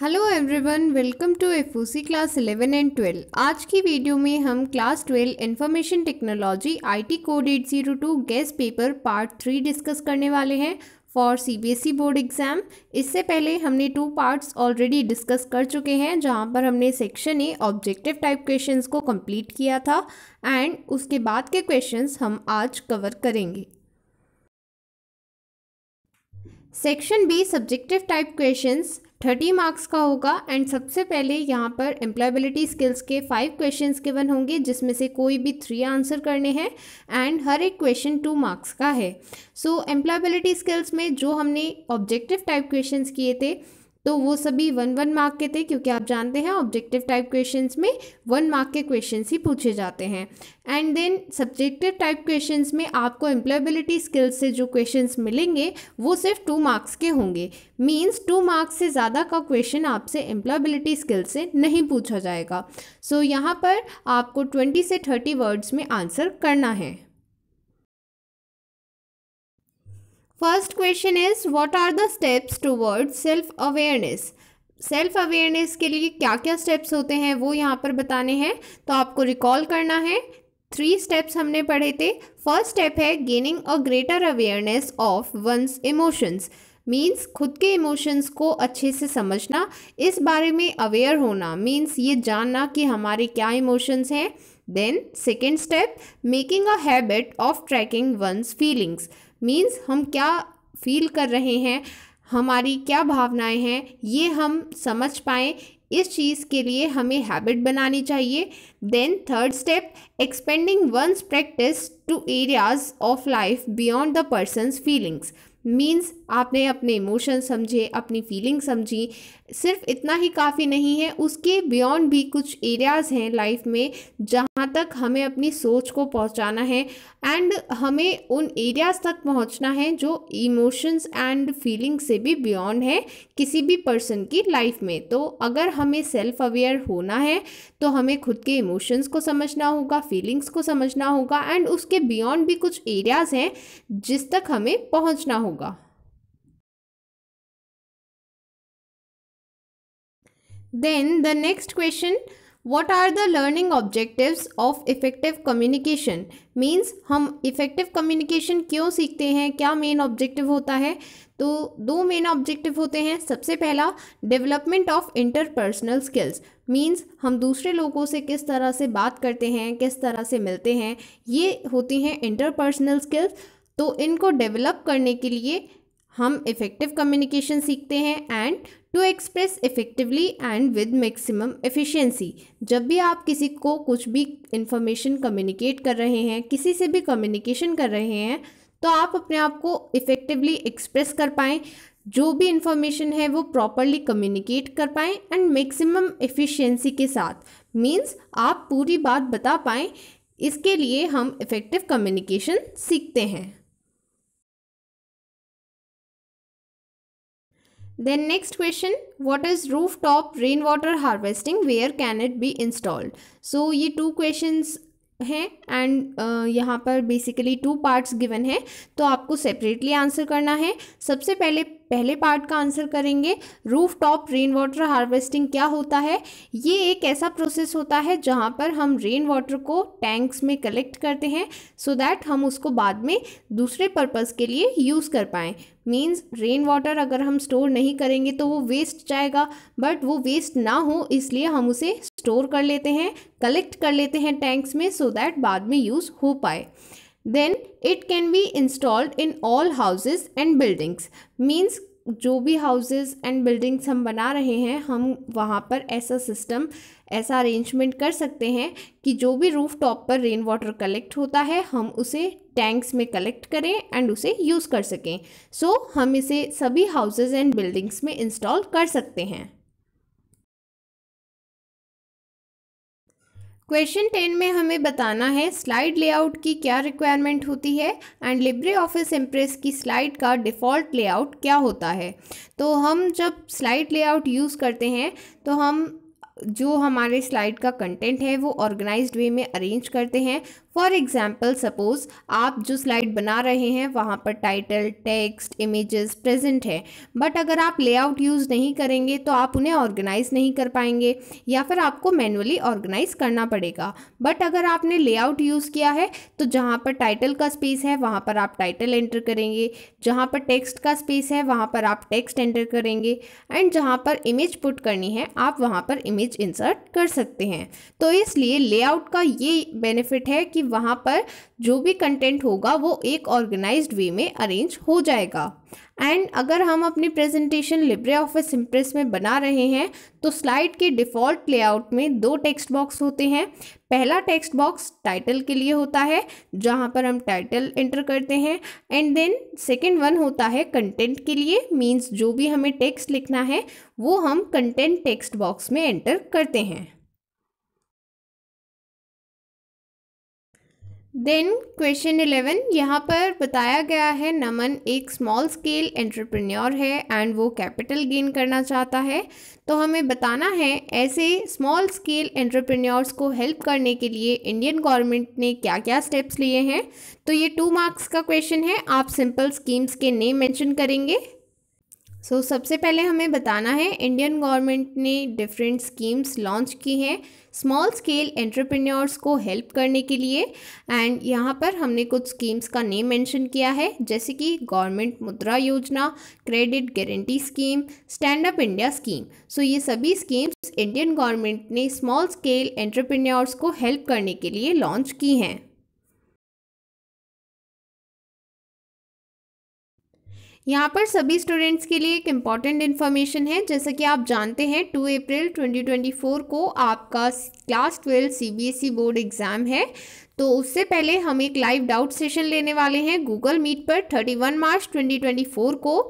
Hello everyone welcome to FOC class 11 and 12 आज की वीडियो में हम class 12 information technology IT code 802 guess paper part 3 discuss करने वाले हैं फॉर सीबीएसई बोर्ड एग्ज़ाम इससे पहले हमने टू पार्ट्स ऑलरेडी डिस्कस कर चुके हैं जहां पर हमने section A objective type questions को कंप्लीट किया था एंड उसके बाद के क्वेश्चंस हम आज कवर करेंगे section B subjective type questions thirty marks का होगा एंड सबसे पहले यहाँ पर एम्प्लॉयबिलिटी स्किल्स के फाइव क्वेश्चन गिवन होंगे जिसमें से कोई भी थ्री आंसर करने हैं एंड हर एक क्वेश्चन टू मार्क्स का है सो एम्प्लॉयबिलिटी स्किल्स में जो हमने ऑब्जेक्टिव टाइप क्वेश्चन किए थे तो वो सभी वन वन मार्क के थे क्योंकि आप जानते हैं ऑब्जेक्टिव टाइप क्वेश्चन में वन मार्क के क्वेश्चन ही पूछे जाते हैं and then subjective type question में आपको एम्प्लॉयबिलिटी स्किल्स से जो क्वेश्चन मिलेंगे वो सिर्फ टू मार्क्स के होंगे मीन्स टू मार्क्स से ज़्यादा का क्वेश्चन आपसे एम्प्लॉयबिलिटी स्किल्स से नहीं पूछा जाएगा सो so, यहाँ पर आपको ट्वेंटी से थर्टी वर्ड्स में आंसर करना है first question is what are the steps toward self awareness self awareness के लिए क्या क्या स्टेप्स होते हैं वो यहाँ पर बताने हैं तो आपको रिकॉल करना है थ्री स्टेप्स हमने पढ़े थे फर्स्ट स्टेप है gaining a greater awareness of one's emotions means खुद के इमोशंस को अच्छे से समझना इस बारे में अवेयर होना मीन्स ये जानना कि हमारे क्या इमोशंस हैं then second step making a habit of tracking one's feelings means हम क्या फील कर रहे हैं हमारी क्या भावनाएं हैं ये हम समझ पाएँ इस चीज़ के लिए हमें हैबिट बनानी चाहिए then third step expanding one's practice to areas of life beyond the person's feelings means आपने अपने इमोशन समझे अपनी फीलिंग समझी सिर्फ इतना ही काफ़ी नहीं है उसके बियॉन्ड भी कुछ एरियाज़ हैं लाइफ में जहाँ तक हमें अपनी सोच को पहुँचाना है एंड हमें उन एरियाज़ तक पहुँचना है जो इमोशंस एंड फीलिंग से भी बियॉन्ड है किसी भी पर्सन की लाइफ में तो अगर हमें सेल्फ अवेयर होना है तो हमें खुद के इमोशंस को समझना होगा फीलिंग्स को समझना होगा एंड उसके बियॉन्ड भी कुछ एरियाज़ हैं जिस तक हमें पहुँचना होगा होगा then the next question what are the learning objectives of effective communication means हम इफेक्टिव कम्युनिकेशन क्यों सीखते हैं क्या मेन ऑब्जेक्टिव होता है तो दो मेन ऑब्जेक्टिव होते हैं सबसे पहला development of interpersonal skills means हम दूसरे लोगों से किस तरह से बात करते हैं किस तरह से मिलते हैं ये होती हैं इंटरपर्सनल स्किल्स तो इनको डेवलप करने के लिए हम इफ़ेक्टिव कम्युनिकेशन सीखते हैं and to express effectively and with maximum efficiency जब भी आप किसी को कुछ भी इन्फॉर्मेशन कम्युनिकेट कर रहे हैं किसी से भी कम्युनिकेशन कर रहे हैं तो आप अपने आप को इफ़ेक्टिवली एक्सप्रेस कर पाएँ जो भी इंफॉर्मेशन है वो प्रॉपरली कम्युनिकेट कर पाएँ एंड मैक्सिमम एफिशिएंसी के साथ मींस आप पूरी बात बता पाएँ इसके लिए हम इफ़ेक्टिव कम्युनिकेशन सीखते हैं Then next question, what is rooftop rainwater harvesting? Where can it be installed? So, these two questions हैं एंड uh, यहाँ पर बेसिकली टू पार्ट्स गिवन है तो आपको सेपरेटली आंसर करना है सबसे पहले पहले पार्ट का आंसर करेंगे roof top rain water harvesting क्या होता है ये एक ऐसा प्रोसेस होता है जहाँ पर हम रेन वाटर को टैंक्स में कलेक्ट करते हैं सो so दैट हम उसको बाद में दूसरे पर्पज़ के लिए यूज़ कर पाएँ मीन्स रेन वाटर अगर हम स्टोर नहीं करेंगे तो वो वेस्ट जाएगा बट वो वेस्ट ना हो इसलिए हम उसे स्टोर कर लेते हैं कलेक्ट कर लेते हैं टैंक्स में सो so दैट बाद में यूज़ हो पाए then it can be installed in all houses and buildings means जो भी हाउसेज़ एंड बिल्डिंग्स हम बना रहे हैं हम वहाँ पर ऐसा सिस्टम ऐसा अरेंजमेंट कर सकते हैं कि जो भी रूफ टॉप पर रेन वाटर कलेक्ट होता है हम उसे टैंक्स में कलेक्ट करें एंड उसे यूज़ कर सकें सो so, हम इसे सभी हाउसेज एंड बिल्डिंग्स में इंस्टॉल कर सकते हैं क्वेश्चन टेन में हमें बताना है स्लाइड लेआउट की क्या रिक्वायरमेंट होती है एंड लिब्रे ऑफिस इम्प्रेस की स्लाइड का डिफ़ॉल्ट लेआउट क्या होता है तो हम जब स्लाइड लेआउट यूज़ करते हैं तो हम जो हमारे स्लाइड का कंटेंट है वो ऑर्गेनाइज्ड वे में अरेंज करते हैं फॉर एग्ज़ाम्पल सपोज़ आप जो स्लाइड बना रहे हैं वहाँ पर टाइटल टेक्स्ट इमेजेस प्रेजेंट है बट अगर आप लेआउट यूज़ नहीं करेंगे तो आप उन्हें ऑर्गेनाइज़ नहीं कर पाएंगे या फिर आपको मैनुअली ऑर्गेनाइज़ करना पड़ेगा बट अगर आपने लेआउट यूज़ किया है तो जहाँ पर टाइटल का स्पेस है वहाँ पर आप टाइटल एंटर करेंगे जहाँ पर टेक्स्ट का स्पेस है वहाँ पर आप टेक्स्ट एंटर करेंगे एंड जहाँ पर इमेज पुट करनी है आप वहाँ पर इमेज इंसर्ट कर सकते हैं तो इसलिए लेआउट का ये बेनिफिट है कि वहाँ पर जो भी कंटेंट होगा वो एक ऑर्गेनाइज्ड वे में अरेंज हो जाएगा एंड अगर हम अपनी प्रेजेंटेशन लिब्रे ऑफिस इम्प्रेस में बना रहे हैं तो स्लाइड के डिफ़ॉल्ट लेआउट में दो टेक्स्ट बॉक्स होते हैं पहला टेक्स्ट बॉक्स टाइटल के लिए होता है जहाँ पर हम टाइटल एंटर करते हैं एंड देन सेकेंड वन होता है कंटेंट के लिए मीन्स जो भी हमें टेक्स्ट लिखना है वो हम कंटेंट टेक्स्ट बॉक्स में एंटर करते हैं देन क्वेश्चन इलेवन यहाँ पर बताया गया है नमन एक स्मॉल स्केल एंटरप्रेन्योर है एंड वो कैपिटल गेन करना चाहता है तो हमें बताना है ऐसे स्मॉल स्केल एंटरप्रेन्योर्स को हेल्प करने के लिए इंडियन गवर्नमेंट ने क्या क्या स्टेप्स लिए हैं तो ये टू मार्क्स का क्वेश्चन है आप सिंपल स्कीम्स के नेम मेंशन करेंगे सो so, सबसे पहले हमें बताना है इंडियन गवर्नमेंट ने डिफरेंट स्कीम्स लॉन्च की हैं स्मॉल स्केल एंटरप्रेन्योर्स को हेल्प करने के लिए एंड यहाँ पर हमने कुछ स्कीम्स का नेम मेंशन किया है जैसे कि government Mudra Yojana credit guarantee scheme stand up India scheme so ये सभी स्कीम्स इंडियन गवर्नमेंट ने स्मॉल स्केल एंटरप्रेन्योर्स को हेल्प करने के लिए लॉन्च की हैं यहाँ पर सभी स्टूडेंट्स के लिए एक इम्पॉर्टेंट इन्फॉर्मेशन है जैसा कि आप जानते हैं 2 अप्रैल 2024 को आपका class twelve CBSE board exam है तो उससे पहले हम एक लाइव डाउट सेशन लेने वाले हैं गूगल मीट पर 31 मार्च 2024 को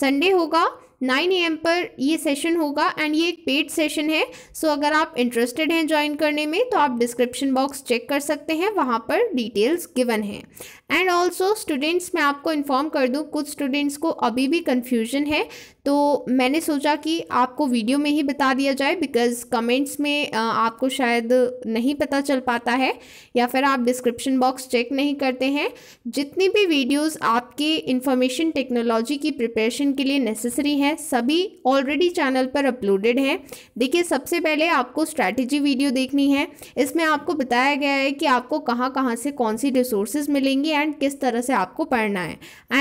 संडे होगा ए एम पर ये सेशन होगा एंड ये एक पेड सेशन है सो so अगर आप इंटरेस्टेड हैं ज्वाइन करने में तो आप डिस्क्रिप्शन बॉक्स चेक कर सकते हैं वहाँ पर डिटेल्स गिवन हैं एंड ऑल्सो स्टूडेंट्स मैं आपको इन्फॉर्म कर दूँ कुछ स्टूडेंट्स को अभी भी कन्फ्यूजन है तो मैंने सोचा कि आपको वीडियो में ही बता दिया जाए बिकॉज़ कमेंट्स में आपको शायद नहीं पता चल पाता है या फिर आप डिस्क्रिप्शन बॉक्स चेक नहीं करते हैं जितनी भी वीडियोस आपके इंफॉर्मेशन टेक्नोलॉजी की प्रिपरेशन के लिए नेसेसरी हैं सभी ऑलरेडी चैनल पर अपलोडेड हैं देखिए सबसे पहले आपको स्ट्रैटेजी वीडियो देखनी है इसमें आपको बताया गया है कि आपको कहाँ कहाँ से कौन सी रिसोर्सेज मिलेंगी एंड किस तरह से आपको पढ़ना है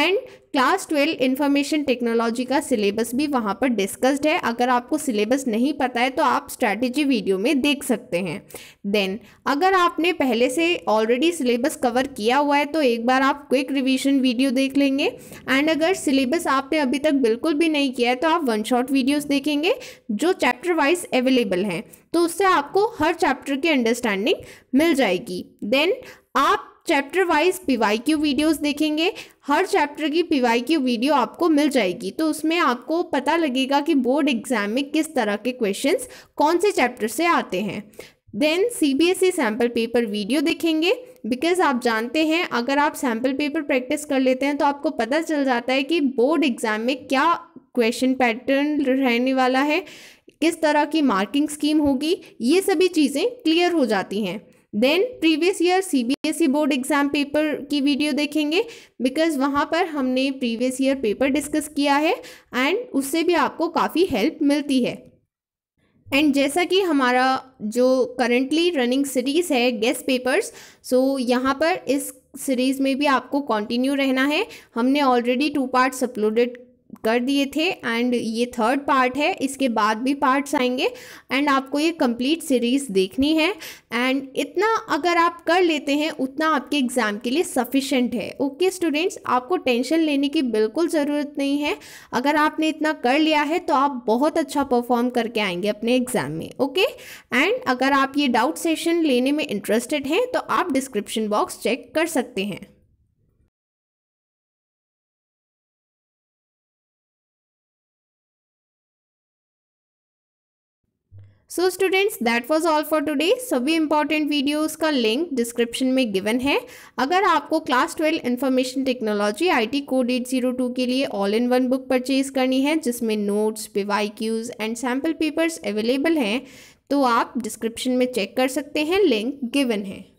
and class twelve information technology का सिलेबस भी वहाँ पर डिस्कस्ड है अगर आपको सिलेबस नहीं पता है तो आप स्ट्रैटेजी वीडियो में देख सकते हैं देन अगर आपने पहले से ऑलरेडी सिलेबस कवर किया हुआ है तो एक बार आप क्विक रिविजन वीडियो देख लेंगे एंड अगर सिलेबस आपने अभी तक बिल्कुल भी नहीं किया है तो आप वन शॉट वीडियोज देखेंगे जो चैप्टर वाइज अवेलेबल हैं तो उससे आपको हर चैप्टर की अंडरस्टैंडिंग मिल जाएगी देन आप चैप्टर वाइज क्यू वीडियोस देखेंगे हर चैप्टर की क्यू वीडियो आपको मिल जाएगी तो उसमें आपको पता लगेगा कि बोर्ड एग्जाम में किस तरह के क्वेश्चंस कौन से चैप्टर से आते हैं then C B S E sample paper video देखेंगे बिकॉज आप जानते हैं अगर आप सैम्पल पेपर प्रैक्टिस कर लेते हैं तो आपको पता चल जाता है कि बोर्ड एग्ज़ाम में क्या क्वेश्चन पैटर्न रहने वाला है किस तरह की मार्किंग स्कीम होगी ये सभी चीज़ें क्लियर हो जाती हैं then previous year CBSE board exam paper की वीडियो देखेंगे बिकॉज वहाँ पर हमने प्रीवियस ईयर पेपर डिस्कस किया है एंड उससे भी आपको काफ़ी हेल्प मिलती है एंड जैसा कि हमारा जो करेंटली रनिंग सीरीज़ है गेस्ट पेपर्स सो यहाँ पर इस सीरीज़ में भी आपको कंटिन्यू रहना है हमने ऑलरेडी टू पार्ट्स अपलोडेड कर दिए थे एंड ये थर्ड पार्ट है इसके बाद भी पार्ट्स आएंगे एंड आपको ये कंप्लीट सीरीज़ देखनी है एंड इतना अगर आप कर लेते हैं उतना आपके एग्ज़ाम के लिए सफिशेंट है ओके स्टूडेंट्स आपको टेंशन लेने की बिल्कुल ज़रूरत नहीं है अगर आपने इतना कर लिया है तो आप बहुत अच्छा परफॉर्म करके आएंगे अपने एग्ज़ाम में ओके okay? एंड अगर आप ये डाउट सेशन लेने में इंटरेस्टेड हैं तो आप डिस्क्रिप्शन बॉक्स चेक कर सकते हैं so students that was all for today सभी इंपॉर्टेंट वीडियोज़ का लिंक डिस्क्रिप्शन में गिवन है अगर आपको class twelve information technology I T code eight zero two के लिए all in one book purchase करनी है जिसमें notes PY Qs and sample papers available हैं तो आप डिस्क्रिप्शन में चेक कर सकते हैं लिंक गिवन है